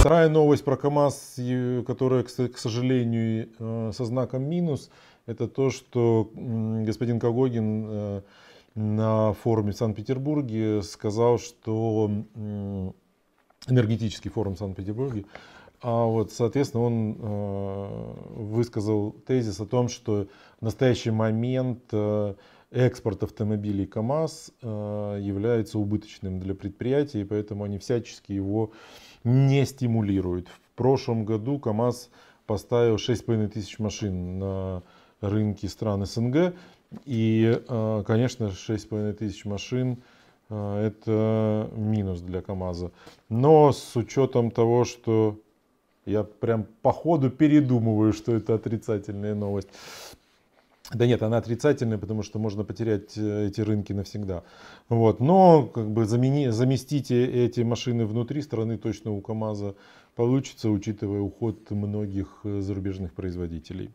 Вторая новость про КАМАЗ, которая, к сожалению, э, со знаком минус, это то, что господин Когогин э, на форуме в Санкт-Петербурге сказал, что энергетический форум в Санкт-Петербурге а вот, соответственно, он э, высказал тезис о том, что в настоящий момент э, экспорт автомобилей КАМАЗ э, является убыточным для предприятия, и поэтому они всячески его не стимулируют. В прошлом году КАМАЗ поставил 6,5 тысяч машин на рынки стран СНГ, и, э, конечно, 6,5 тысяч машин это минус для КАМАЗа. Но с учетом того, что я прям по ходу передумываю, что это отрицательная новость. Да нет, она отрицательная, потому что можно потерять э, эти рынки навсегда. Вот. Но как бы замени, заместите эти машины внутри страны точно у КАМАЗа получится, учитывая уход многих э, зарубежных производителей.